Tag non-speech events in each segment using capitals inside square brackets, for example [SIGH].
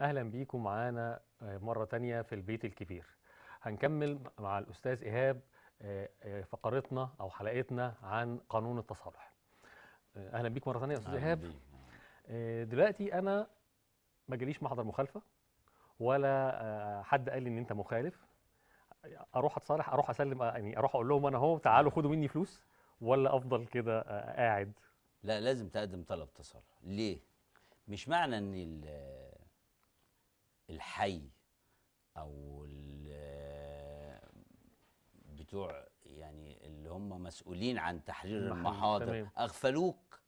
اهلا بيكم معانا آه، مره تانية في البيت الكبير هنكمل مع الاستاذ ايهاب آه، آه، فقرتنا او حلقتنا عن قانون التصالح اهلا بيك مره تانية يا استاذ ايهاب دلوقتي انا ما جاليش محضر مخالفه ولا حد قال لي ان انت مخالف اروح اتصالح اروح اسلم يعني اروح اقول لهم انا اهو تعالوا خدوا مني فلوس ولا افضل كده قاعد لا لازم تقدم طلب تصالح ليه مش معنى ان الحي او بتوع يعني اللي هم مسؤولين عن تحرير المحاضر تمام. اغفلوك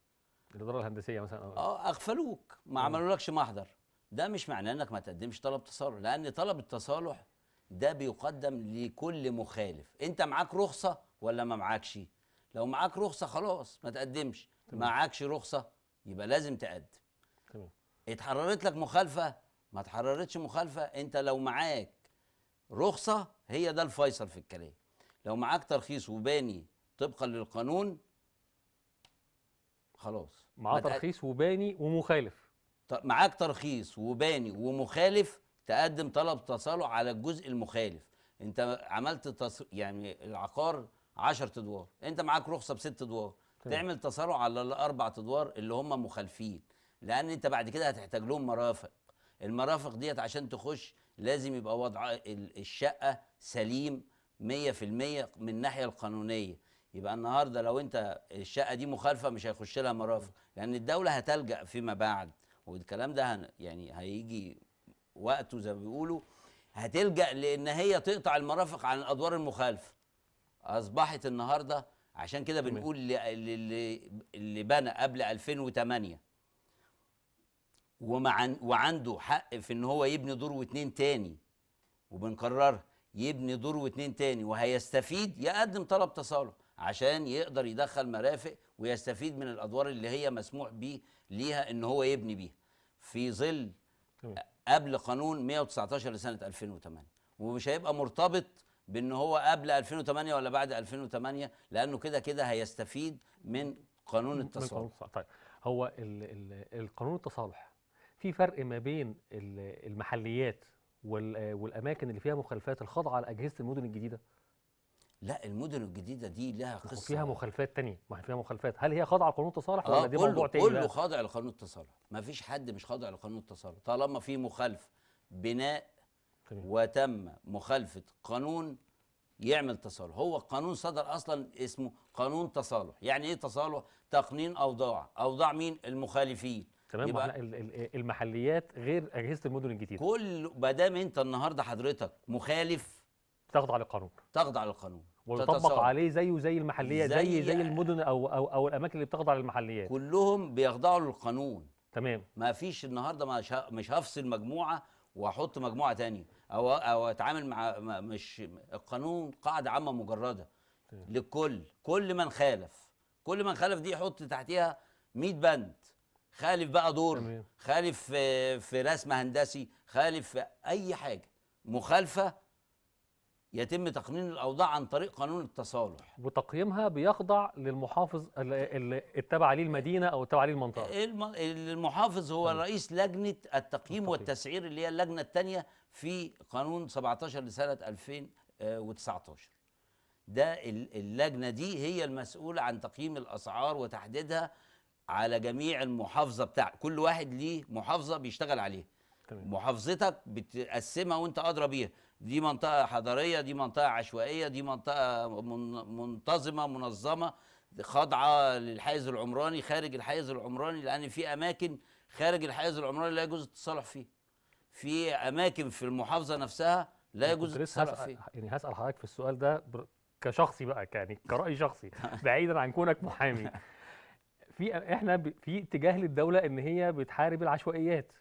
الاداره الهندسيه مثلا اه اغفلوك ما عملولكش محضر ده مش معناه انك ما تقدمش طلب تصالح لان طلب التصالح ده بيقدم لكل مخالف انت معاك رخصه ولا ما معاكش لو معاك رخصه خلاص ما تقدمش معاكش رخصه يبقى لازم تقدم تمام اتحررت لك مخالفه ما تحررتش مخالفه انت لو معاك رخصه هي ده الفيصل في الكلام لو معاك ترخيص وباني طبقا للقانون خلاص معاه ترخيص وباني ومخالف معاك ترخيص وباني ومخالف تقدم طلب تصالح على الجزء المخالف انت عملت تص... يعني العقار 10 ادوار انت معاك رخصه بست ادوار تعمل تصالح على الاربع ادوار اللي هم مخالفين لان انت بعد كده هتحتاج لهم مرافق المرافق ديت عشان تخش لازم يبقى وضع الشقه سليم 100% من الناحيه القانونيه يبقى النهارده لو انت الشقه دي مخالفه مش هيخش لها مرافق لان الدوله هتلجا فيما بعد والكلام ده يعني هيجي وقته زي ما بيقولوا هتلجا لان هي تقطع المرافق عن الادوار المخالفه اصبحت النهارده عشان كده بنقول اللي بنى قبل 2008 ومع وعنده حق في ان هو يبني دور واتنين تاني وبنكررها يبني دور واتنين تاني وهيستفيد يقدم طلب تصالح عشان يقدر يدخل مرافق ويستفيد من الادوار اللي هي مسموح بيه ليها ان هو يبني بيها في ظل قبل قانون 119 لسنه 2008 ومش هيبقى مرتبط بان هو قبل 2008 ولا بعد 2008 لانه كده كده هيستفيد من قانون التصالح طيب هو ال ال القانون التصالح في فرق ما بين المحليات والاماكن اللي فيها مخالفات الخاضعه لاجهزه المدن الجديده لا المدن الجديده دي لها قصه فيها مخالفات تانية ما فيها مخالفات هل هي خاضعه لقانون التصالح ولا آه، دي موضوع تاني كله خاضع لقانون التصالح ما فيش حد مش خاضع لقانون التصالح طالما في مخالفه بناء تمام. وتم مخالفه قانون يعمل تصالح هو قانون صدر اصلا اسمه قانون تصالح يعني ايه تصالح تقنين اوضاع اوضاع مين المخالفين تمام يبقى المحليات غير اجهزه المدن الجديده كل ما دام انت النهارده حضرتك مخالف تخضع للقانون تخضع للقانون ويطبق عليه زيه زي المحليه زي زي, زي المدن او او او الاماكن اللي بتخضع للمحليات كلهم بيخضعوا للقانون تمام ما فيش النهارده مش هفصل مجموعه واحط مجموعه تانية او او اتعامل مع مش القانون قاعده عامه مجرده للكل كل من خالف كل من خالف دي يحط تحتها 100 بند خالف بقى دور خالف في رسم هندسي خالف في اي حاجه مخالفه يتم تقنين الاوضاع عن طريق قانون التصالح وتقييمها بيخضع للمحافظ اللي اتبع ليه المدينه او اتبع ليه المنطقه المحافظ هو تمام. رئيس لجنه التقييم والتسعير اللي هي اللجنه الثانيه في قانون 17 لسنه 2019 آه، ده اللجنه دي هي المسؤوله عن تقييم الاسعار وتحديدها على جميع المحافظه بتاع كل واحد ليه محافظه بيشتغل عليها تمام. محافظتك بتقسمها وانت ادرى بيها دي منطقه حضريه دي منطقه عشوائيه دي منطقه منتظمه منظمه خاضعه للحيز العمراني خارج الحيز العمراني لان في اماكن خارج الحيز العمراني لا يجوز التصالح فيه في اماكن في المحافظه نفسها لا يجوز التصالح فيها يعني هسال حضرتك في السؤال ده كشخصي بقى يعني كراي شخصي [LAUGHS] بعيدا عن كونك محامي [LAUGHS] في احنا في اتجاه للدوله ان هي بتحارب العشوائيات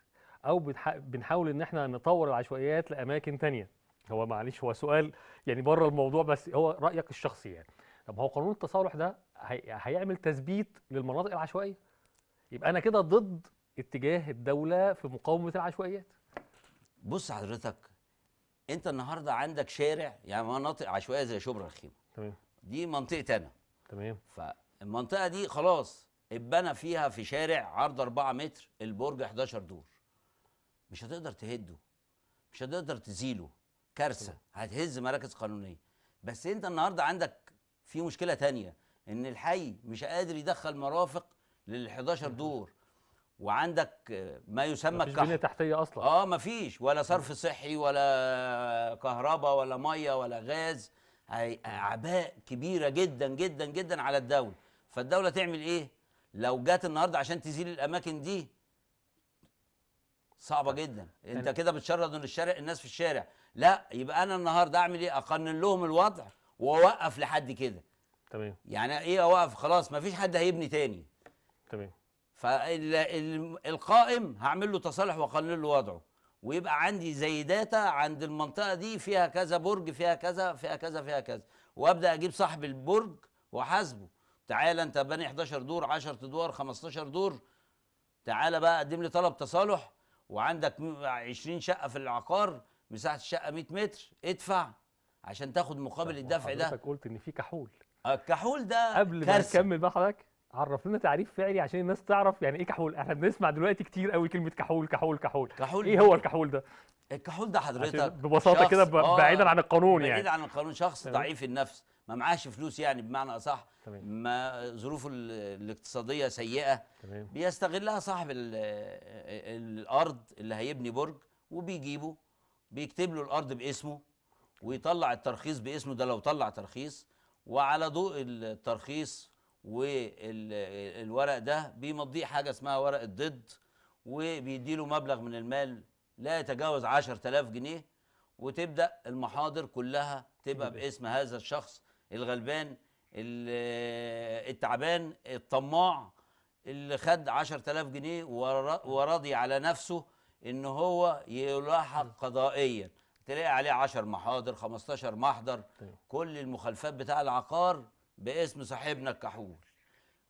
او بنحاول ان احنا نطور العشوائيات لاماكن تانية هو معلش هو سؤال يعني بره الموضوع بس هو رايك الشخصي يعني طب هو قانون التصالح ده هي... هيعمل تثبيت للمناطق العشوائيه يبقى انا كده ضد اتجاه الدوله في مقاومه العشوائيات بص حضرتك انت النهارده عندك شارع يعني مناطق عشوائيه زي شبرا الخيمه تمام دي منطقتي انا تمام فالمنطقه دي خلاص اتبنى فيها في شارع عرض 4 متر البرج 11 دور مش هتقدر تهده مش هتقدر تزيله كارثه هتهز مراكز قانونيه بس انت النهارده عندك في مشكله تانية ان الحي مش قادر يدخل مرافق لل 11 دور وعندك ما يسمى مفيش بنيه تحتيه اصلا اه مفيش ولا صرف صحي ولا كهرباء ولا ميه ولا غاز اعباء كبيره جدا جدا جدا على الدوله فالدوله تعمل ايه لو جت النهارده عشان تزيل الاماكن دي صعبه جدا انت يعني كده بتشرد من الشارع الناس في الشارع لا يبقى انا النهارده اعمل ايه اقنن لهم الوضع واوقف لحد كده تمام يعني ايه اوقف خلاص مفيش حد هيبني تاني تمام فالقائم هعمل له تصالح واقنن له وضعه ويبقى عندي زي داتا عند المنطقه دي فيها كذا برج فيها كذا فيها كذا فيها كذا وابدا اجيب صاحب البرج واحاسبه تعالى انت بني 11 دور 10 ادوار 15 دور تعالى بقى قدم لي طلب تصالح وعندك 20 شقه في العقار مساحه الشقه 100 متر ادفع عشان تاخد مقابل الدفع ده حضرتك قلت ان في كحول الكحول آه، ده قبل ما نكمل بقى حضرتك عرف لنا تعريف فعلي عشان الناس تعرف يعني ايه كحول احنا بنسمع دلوقتي كتير قوي كلمه كحول كحول كحول كحول ايه هو الكحول ده الكحول ده حضرتك ببساطه كده آه، بعيدا عن القانون بعيد يعني بعيدا عن القانون شخص ضعيف النفس ما معاش فلوس يعني بمعنى اصح تمام. ما ظروفه الاقتصاديه سيئه تمام. بيستغلها صاحب الارض اللي هيبني برج وبيجيبه بيكتب له الارض باسمه ويطلع الترخيص باسمه ده لو طلع ترخيص وعلى ضوء الترخيص والورق ده بيمضيه حاجه اسمها ورق الضد وبيديله مبلغ من المال لا يتجاوز 10000 جنيه وتبدا المحاضر كلها تبقى باسم هذا الشخص الغلبان التعبان الطماع اللي خد 10000 جنيه وراضي على نفسه ان هو يلاحق قضائيا تلاقي عليه 10 محاضر 15 محضر طيب. كل المخالفات بتاع العقار باسم صاحبنا الكحول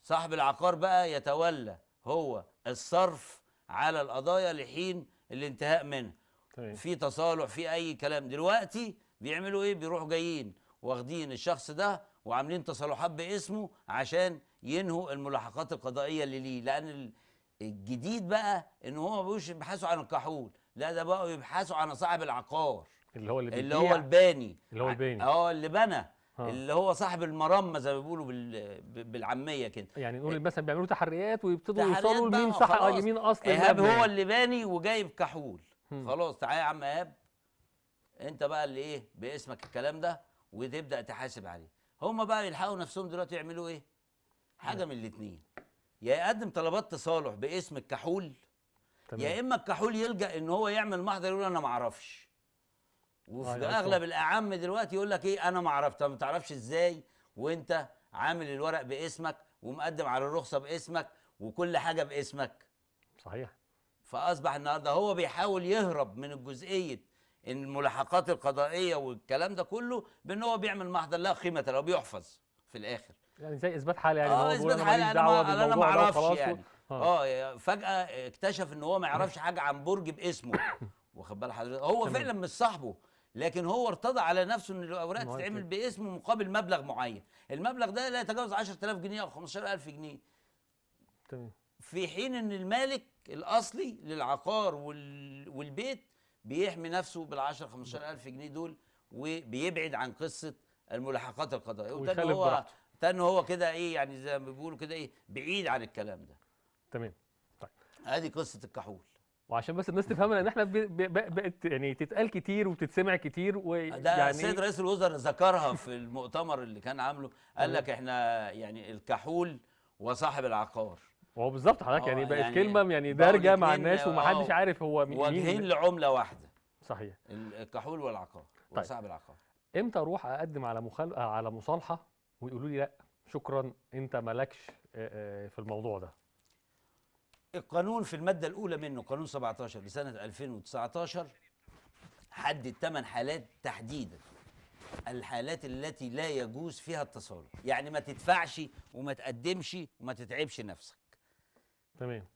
صاحب العقار بقى يتولى هو الصرف على القضايا لحين الانتهاء منها طيب. في تصالح في اي كلام دلوقتي بيعملوا ايه بيروحوا جايين واخدين الشخص ده وعاملين تصالحات باسمه عشان ينهوا الملاحقات القضائيه اللي ليه لان الجديد بقى ان هو ما بقوش يبحثوا عن الكحول لا ده بقوا يبحثوا عن صاحب العقار اللي هو اللي, اللي هو الباني اللي هو الباني اه اللي بنى آه. اللي هو صاحب المرمه زي ما بيقولوا بالعاميه كده يعني نقول إيه مثلا بيعملوا تحريات ويبتدوا يوصلوا لمين صح مين اصل ايهاب هو يعني. اللي باني وجايب كحول خلاص تعالى يا عم ايهاب انت بقى اللي ايه باسمك الكلام ده وتبدا تحاسب عليه هم بقى يلحقوا نفسهم دلوقتي يعملوا ايه حاجه من الاثنين يا يقدم طلبات تصالح باسم الكحول تمام. يا اما الكحول يلجا ان هو يعمل محضر يقول انا ما اعرفش وفي آه اغلب الاعم دلوقتي يقول لك ايه انا ما اعرفش طب ما تعرفش ازاي وانت عامل الورق باسمك ومقدم على الرخصه باسمك وكل حاجه باسمك صحيح فاصبح النهارده هو بيحاول يهرب من الجزئيه الملاحقات القضائيه والكلام ده كله بان هو بيعمل محضر لا قيمه له بيحفظ في الاخر يعني زي اثبات حاله يعني اه اثبات حاله انا ما انا ما اعرفش يعني آه. اه فجاه اكتشف ان هو ما يعرفش حاجه عن برج باسمه [LAUGHS] واخد بال حضرتك هو فعلا مش صاحبه لكن هو ارتضى على نفسه ان الاوراق تتعمل باسمه مقابل مبلغ معين المبلغ ده لا يتجاوز 10000 جنيه او 15000 جنيه تمام في حين ان المالك الاصلي للعقار والبيت بيحمي نفسه بال10 15000 جنيه دول وبيبعد عن قصه الملاحقات القضائيه وتاني هو تاني هو كده ايه يعني زي ما بيقولوا كده ايه بعيد عن الكلام ده تمام طيب ادي قصه الكحول وعشان بس الناس تفهمنا ان احنا بقت يعني تتقال كتير وتتسمع كتير ويعني ده يعني السيد رئيس الوزراء ذكرها في المؤتمر اللي كان عامله قال لك احنا يعني الكحول وصاحب العقار هو بالظبط حضرتك آه، يعني بقت يعني كلمه يعني دارجه مع الناس ومحدش عارف هو مين وجهين لعمله واحده صحيح الكحول والعقار طيب. وصعب العقار امتى اروح اقدم على مخال... على مصالحه ويقولوا لي لا شكرا انت مالكش في الموضوع ده القانون في الماده الاولى منه قانون 17 لسنه 2019 حدد ثمان حالات تحديدا الحالات التي لا يجوز فيها التصالح يعني ما تدفعش وما تقدمش وما تتعبش نفسك تمام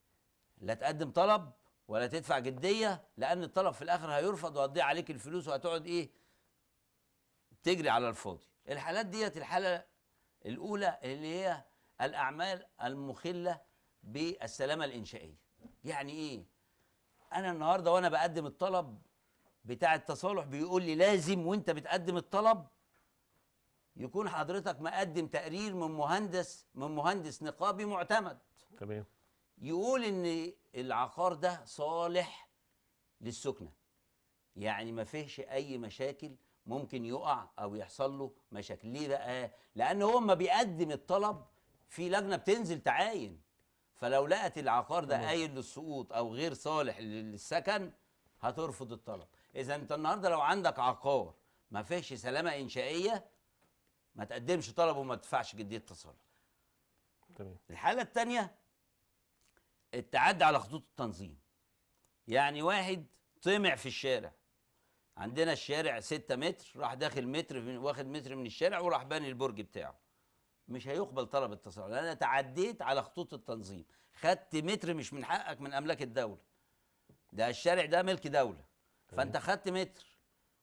لا تقدم طلب ولا تدفع جديه لان الطلب في الاخر هيرفض وهتضيع عليك الفلوس وهتقعد ايه تجري على الفاضي الحالات ديت الحاله الاولى اللي هي الاعمال المخله بالسلامه الانشائيه يعني ايه انا النهارده وانا بقدم الطلب بتاع التصالح بيقول لي لازم وانت بتقدم الطلب يكون حضرتك مقدم تقرير من مهندس من مهندس نقابي معتمد تمام يقول ان العقار ده صالح للسكنه يعني ما فيهش اي مشاكل ممكن يقع او يحصل له مشاكل ليه بقى لان هو ما بيقدم الطلب في لجنه بتنزل تعاين فلو لقت العقار ده قايل للسقوط او غير صالح للسكن هترفض الطلب اذا انت النهارده لو عندك عقار ما فيهش سلامه انشائيه ما تقدمش طلب وما تدفعش جديه تصالح تمام الحاله الثانيه التعدي على خطوط التنظيم يعني واحد طمع في الشارع عندنا الشارع 6 متر راح داخل متر واخد متر من الشارع وراح باني البرج بتاعه مش هيقبل طلب التصرف لان انا تعديت على خطوط التنظيم خدت متر مش من حقك من املاك الدوله ده الشارع ده ملك دوله فانت خدت متر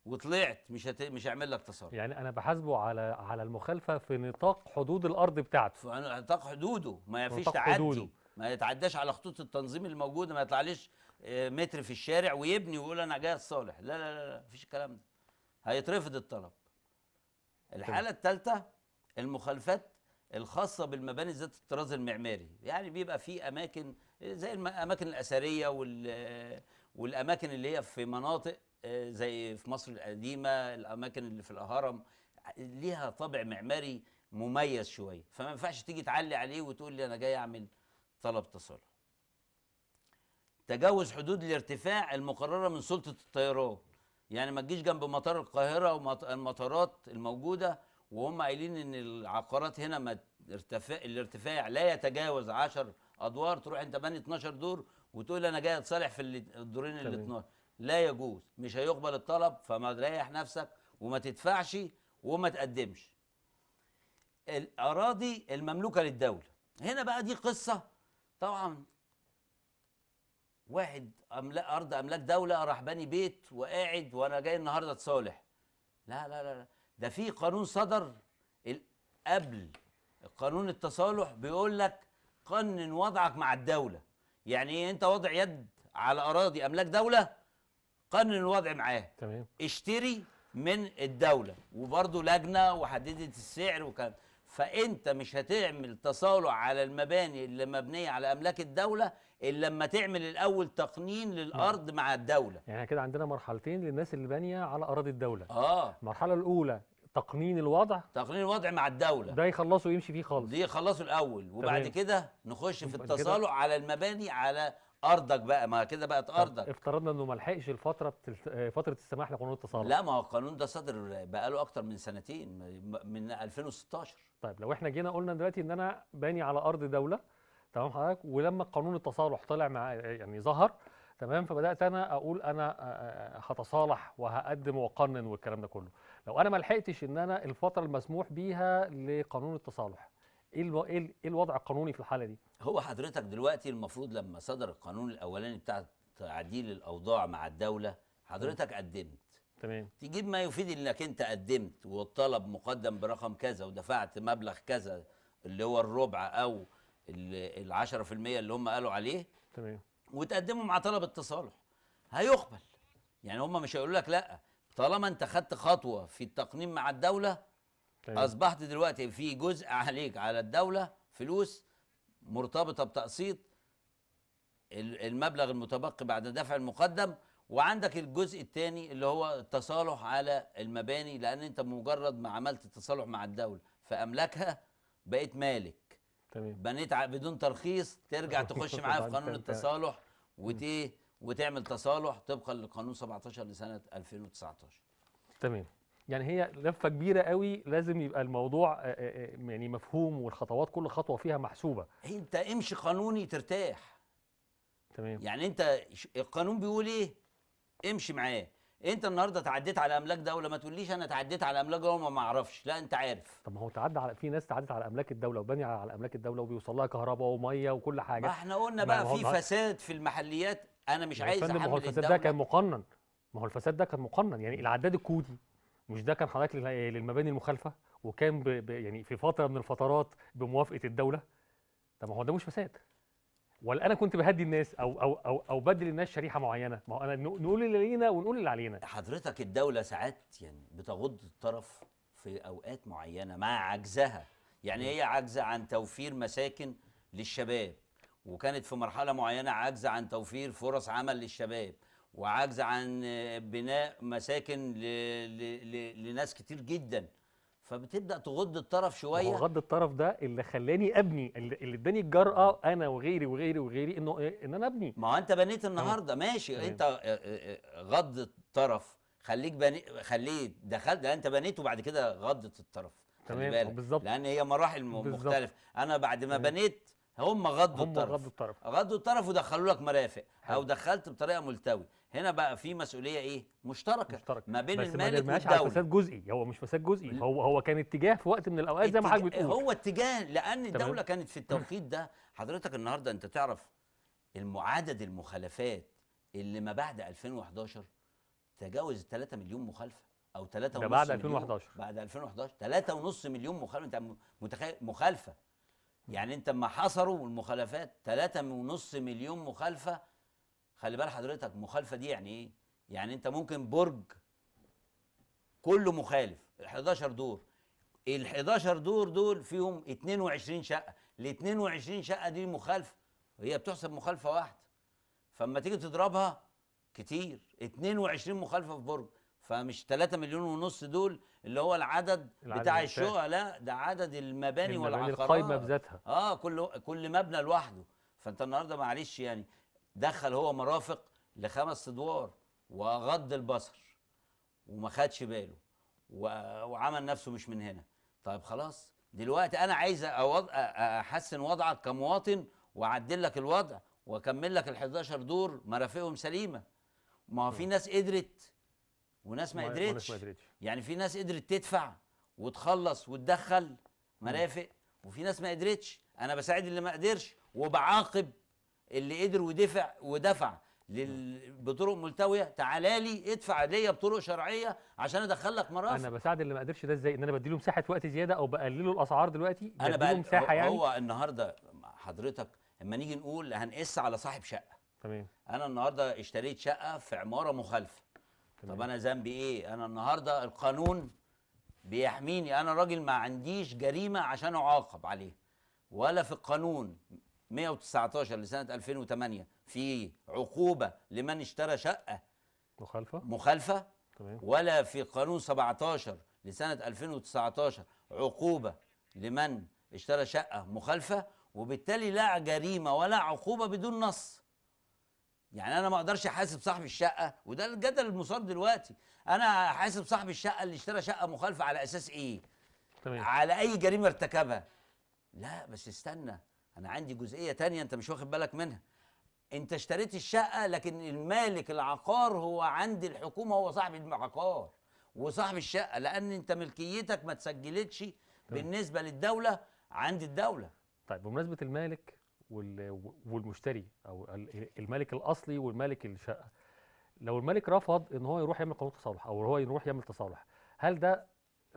وطلعت مش هت... مش هعمل لك تصرف يعني انا بحاسبه على على المخالفه في نطاق حدود الارض بتاعته في نطاق حدوده ما فيش تعدي حدوده. ما يتعداش على خطوط التنظيم الموجوده ما يطلعليش آه، متر في الشارع ويبني ويقول انا جاي الصالح لا لا لا مفيش الكلام ده هيترفض الطلب الحاله الثالثه المخالفات الخاصه بالمباني ذات الطراز المعماري يعني بيبقى في اماكن آه، زي الاماكن الاثريه آه، والاماكن اللي هي في مناطق زي في مصر القديمه الاماكن اللي في الهرم ليها طابع معماري مميز شويه فما ينفعش تيجي تعلي عليه وتقول لي انا جاي اعمل طلب تصالح تجاوز حدود الارتفاع المقرره من سلطه الطيران يعني ما تجيش جنب مطار القاهره والمطارات الموجوده وهم قايلين ان العقارات هنا ما ارتفاع الارتفاع لا يتجاوز 10 ادوار تروح انت باني 12 دور وتقول انا جاي اتصالح في الدورين ال 12 لا يجوز مش هيقبل الطلب فما تريح نفسك وما تدفعش وما تقدمش الاراضي المملوكه للدوله هنا بقى دي قصه طبعا واحد أملا ارض املاك دوله راح باني بيت وقاعد وانا جاي النهارده اتصالح لا لا لا ده في قانون صدر قبل قانون التصالح بيقول لك قنن وضعك مع الدوله يعني ايه انت وضع يد على اراضي املاك دوله قنن الوضع معاه تمام اشتري من الدوله وبرضه لجنه وحددت السعر وكده فانت مش هتعمل تصالح على المباني اللي مبنيه على املاك الدوله الا لما تعمل الاول تقنين للارض نعم. مع الدوله يعني كده عندنا مرحلتين للناس اللي بانيه على اراضي الدوله اه المرحله الاولى تقنين الوضع تقنين الوضع مع الدوله ده يخلصوا يمشي فيه خالص دي يخلصوا الاول وبعد كده نخش في التصالح على المباني على ارضك بقى ما كده بقت ارضك افترضنا انه ما لحقش الفتره بتلت... فتره السماح لقانون التصالح لا ما هو القانون ده صدر بقى له اكتر من سنتين من 2016 طيب لو احنا جينا قلنا دلوقتي ان انا باني على ارض دوله تمام حضرتك ولما قانون التصالح طلع مع يعني ظهر تمام فبدات انا اقول انا هتصالح وهقدم واقنن والكلام ده كله لو انا ما لحقتش ان انا الفتره المسموح بيها لقانون التصالح ايه الو... إيه, ايه الوضع القانوني في الحاله دي؟ هو حضرتك دلوقتي المفروض لما صدر القانون الاولاني بتاع تعديل الاوضاع مع الدوله حضرتك قدمت تمام تجيب ما يفيد انك انت قدمت والطلب مقدم برقم كذا ودفعت مبلغ كذا اللي هو الربع او ال 10% اللي هم قالوا عليه تمام وتقدمه مع طلب التصالح هيقبل يعني هم مش هيقولوا لك لا طالما انت خدت خطوه في التقنين مع الدوله طيب. اصبحت دلوقتي في جزء عليك على الدوله فلوس مرتبطه بتقسيط المبلغ المتبقي بعد دفع المقدم وعندك الجزء الثاني اللي هو التصالح على المباني لان انت مجرد ما عملت التصالح مع الدوله فاملكها بقيت مالك تمام بنيت بدون ترخيص ترجع تخش [LAUGHS] معايا في قانون التصالح وت وتعمل تصالح طبقا لقانون 17 لسنه 2019 تمام يعني هي لفه كبيره قوي لازم يبقى الموضوع آه، آه، آه، يعني مفهوم والخطوات كل خطوه فيها محسوبه انت امشي قانوني ترتاح تمام يعني انت القانون بيقول ايه امشي معاه انت النهارده تعديت على املاك دوله ما تقوليش انا تعديت على املاك دوله ما اعرفش لا انت عارف طب ما هو تعدى على في ناس تعدت على املاك الدوله وبني على املاك الدوله وبيوصل لها كهرباء وميه وكل حاجه ما احنا قلنا بقى في فساد في المحليات انا مش عايز احمل الدوله ما هو الفساد ده كان مقنن ما هو الفساد ده كان مقنن يعني العداد الكودي مش ده كان حضرتك للمباني المخالفه وكان ب ب يعني في فتره من الفترات بموافقه الدوله طب ما هو ده مش فساد ولا انا كنت بهدي الناس او او او او بدل الناس شريحه معينه ما هو انا نقول اللي لينا ونقول اللي علينا حضرتك الدوله ساعات يعني بتغض الطرف في اوقات معينه مع عجزها يعني هي عاجزه عن توفير مساكن للشباب وكانت في مرحله معينه عاجزه عن توفير فرص عمل للشباب وعجز عن بناء مساكن ل... ل... ل... لناس كتير جدا فبتبدا تغض الطرف شويه غض الطرف ده اللي خلاني ابني اللي اداني الجراه انا وغيري وغيري وغيري انه إيه، ان انا ابني ما انت بنيت النهارده ماشي مم. انت آه، آه، آه، غض الطرف خليك بني خليه دخلت انت بنيت وبعد كده غضت الطرف تمام بالظبط لان هي مراحل مختلفه انا بعد ما بنيت هم غضوا هم الطرف غضوا الطرف غضوا الطرف ودخلوا لك مرافق او دخلت بطريقه ملتوي هنا بقى في مسؤوليه ايه مشتركه, مشتركة. ما بين بس المالك ما والدوله على فساد جزئي هو مش فساد جزئي هو هو كان اتجاه في وقت من الاوقات اتج... زي ما حضرتك بتقول هو اتجاه لان الدوله كانت في [CLEARS THROAT] التوقيت ده حضرتك النهارده انت تعرف المعدد المخالفات اللي ما بعد 2011 تجاوز 3 مليون مخالفه او 3 ونص بعد 2011 بعد 2011 3 ونص مليون مخالفه انت متخيل مخالفه يعني انت ما حصروا المخالفات 3.5 مليون مخالفه خلي بال حضرتك مخالفه دي يعني ايه؟ يعني انت ممكن برج كله مخالف ال 11 دور ال 11 دور دول فيهم 22 شقه ال 22 شقه دي مخالفه هي بتحسب مخالفه واحده فاما تيجي تضربها كتير 22 مخالفه في برج فمش 3 مليون ونص دول اللي هو العدد, العدد بتاع الشقق لا ده عدد المباني والعقارات القايمه بذاتها اه كل كل مبنى لوحده فانت النهارده معلش يعني دخل هو مرافق لخمس ادوار وغض البصر وما خدش باله وعمل نفسه مش من هنا طيب خلاص دلوقتي انا عايز احسن وضعك كمواطن واعدل لك الوضع واكمل لك ال 11 دور مرافقهم سليمه ما هو في ناس قدرت وناس ما قدرتش يعني في ناس قدرت تدفع وتخلص وتدخل مرافق وفي ناس ما قدرتش انا بساعد اللي ما قدرش وبعاقب اللي قدر ودفع ودفع لل... بطرق ملتويه تعالى لي ادفع ليا بطرق شرعيه عشان ادخلك مرافق انا بساعد اللي ما قدرش ده ازاي ان انا بديله مساحه وقت زياده او بقلله الاسعار دلوقتي انا بقل... مساحه يعني هو النهارده حضرتك اما نيجي نقول هنقس على صاحب شقه تمام انا النهارده اشتريت شقه في عماره مخالفه تمام. طب انا ذنبي ايه انا النهارده القانون بيحميني انا راجل ما عنديش جريمه عشان اعاقب عليها ولا في القانون 119 لسنه 2008 في عقوبه لمن اشترى شقه مخالفه مخالفه تمام. ولا في قانون 17 لسنه 2019 عقوبه لمن اشترى شقه مخالفه وبالتالي لا جريمه ولا عقوبه بدون نص يعني انا ما اقدرش احاسب صاحب الشقه وده الجدل المثار دلوقتي انا احاسب صاحب الشقه اللي اشترى شقه مخالفه على اساس ايه تمام. على اي جريمه ارتكبها لا بس استنى انا عندي جزئيه تانية انت مش واخد بالك منها انت اشتريت الشقه لكن المالك العقار هو عند الحكومه هو صاحب العقار وصاحب الشقه لان انت ملكيتك ما تسجلتش بالنسبه للدوله عند الدوله طيب بمناسبه المالك والمشتري او المالك الاصلي والمالك الشقه لو الملك رفض ان هو يروح يعمل قانون تصالح او هو يروح يعمل تصالح هل ده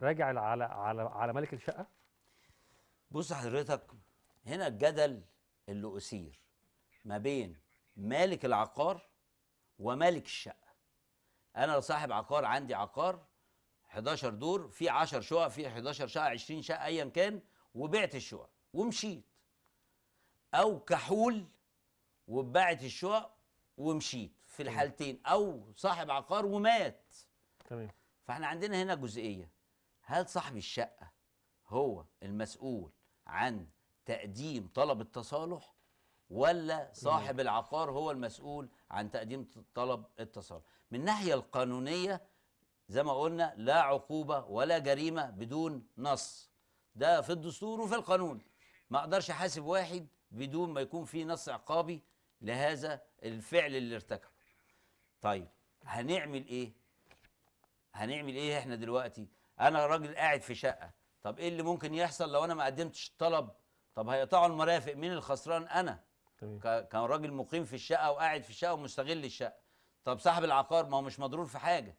راجع على على على ملك الشقه بص حضرتك هنا الجدل اللي اثير ما بين مالك العقار ومالك الشقه انا صاحب عقار عندي عقار 11 دور في 10 شقق في 11 شقه 20 شقه ايا كان وبعت الشقق ومشيت او كحول واتباعت الشقق ومشيت في الحالتين او صاحب عقار ومات تمام فاحنا عندنا هنا جزئيه هل صاحب الشقه هو المسؤول عن تقديم طلب التصالح ولا نعم. صاحب العقار هو المسؤول عن تقديم طلب التصالح من الناحيه القانونيه زي ما قلنا لا عقوبه ولا جريمه بدون نص ده في الدستور وفي القانون ما اقدرش احاسب واحد بدون ما يكون في نص عقابي لهذا الفعل اللي ارتكبه طيب هنعمل ايه هنعمل ايه احنا دلوقتي انا راجل قاعد في شقه طب ايه اللي ممكن يحصل لو انا ما قدمتش الطلب طب هيقطعوا المرافق مين الخسران انا كان راجل مقيم في الشقه وقاعد في الشقه ومستغل الشقه طب صاحب العقار ما هو مش مضرور في حاجه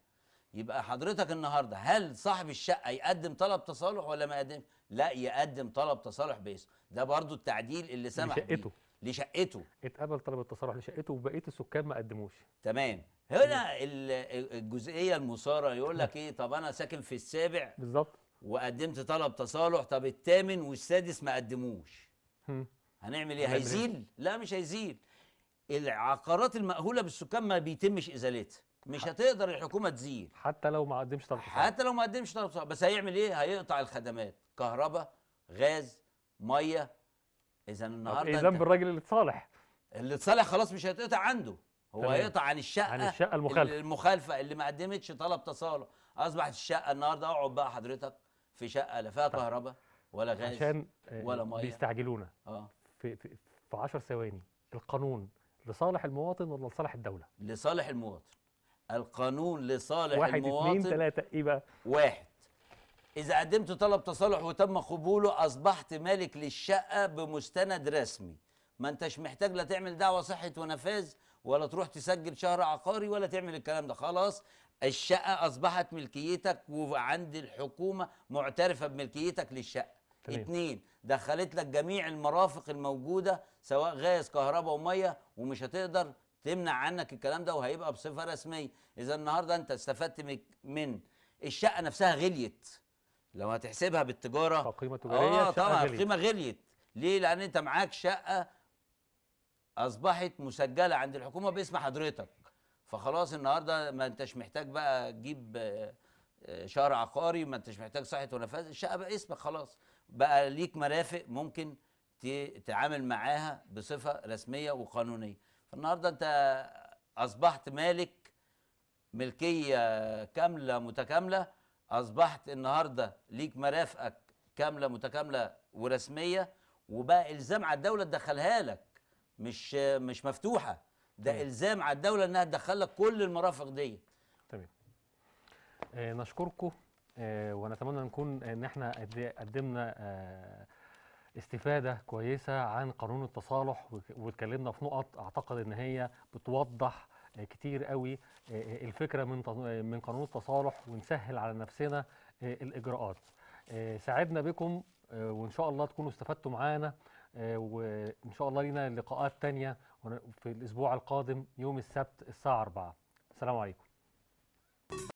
يبقى حضرتك النهارده هل صاحب الشقه يقدم طلب تصالح ولا ما يقدم لا يقدم طلب تصالح باسمه ده برضو التعديل اللي سمح لشقته لشقته اتقبل طلب التصالح لشقته وبقيه السكان ما قدموش تمام هنا الجزئيه المثاره يقول لك ايه طب انا ساكن في السابع بالظبط وقدمت طلب تصالح طب الثامن والسادس ما قدموش إيه؟ هنعمل ايه هيزيل لا مش هيزيل العقارات المأهولة بالسكان ما بيتمش إزالتها مش هتقدر الحكومه تزيل حتى لو ما قدمش طلب حتى لو ما قدمش طلب بس هيعمل ايه هيقطع الخدمات كهرباء غاز ميه اذا النهارده ايه ذنب الراجل اللي اتصالح اللي اتصالح خلاص مش هيتقطع عنده هو هيقطع عن الشقه عن الشقه المخالفه المخالفه اللي ما قدمتش طلب تصالح اصبحت الشقه النهارده اقعد بقى حضرتك في شقه لا فيها كهرباء ولا غاز عشان آه، ولا ميه بيستعجلونا اه في في 10 ثواني القانون لصالح المواطن ولا لصالح الدوله لصالح المواطن القانون لصالح واحد المواطن واحد اتنين تلاتة ايه بقى؟ واحد إذا قدمت طلب تصالح وتم قبوله أصبحت مالك للشقة بمستند رسمي ما أنتش محتاج لا تعمل دعوة صحة ونفاذ ولا تروح تسجل شهر عقاري ولا تعمل الكلام ده خلاص الشقة أصبحت ملكيتك وعند الحكومة معترفة بملكيتك للشقة تمام. اتنين دخلت لك جميع المرافق الموجودة سواء غاز كهرباء ومية ومش هتقدر تمنع عنك الكلام ده وهيبقى بصفه رسميه اذا النهارده انت استفدت من الشقه نفسها غليت لو هتحسبها بالتجاره قيمه تجاريه اه طبعا القيمه غليت ليه لان انت معاك شقه اصبحت مسجله عند الحكومه باسم حضرتك فخلاص النهارده ما انتش محتاج بقى تجيب آه، شهر عقاري ما انتش محتاج صحه ونفاذ الشقه بقى اسمك خلاص بقى ليك مرافق ممكن تتعامل معاها بصفه رسميه وقانونيه فالنهارده انت اصبحت مالك ملكيه كامله متكامله اصبحت النهارده ليك مرافقك كامله متكامله ورسميه وبقى الزام على الدوله تدخلها لك مش مش مفتوحه ده تمام. الزام على الدوله انها تدخل لك كل المرافق دي تمام آه نشكركم آه ونتمنى نكون آه، ان احنا قدمنا آه استفاده كويسه عن قانون التصالح واتكلمنا في نقط اعتقد ان هي بتوضح كتير قوي آه، الفكره من من قانون التصالح ونسهل على نفسنا آه، الاجراءات آه، ساعدنا بكم وان شاء الله تكونوا استفدتوا معانا وان شاء الله لينا لقاءات تانية في الاسبوع القادم يوم السبت الساعه 4 السلام عليكم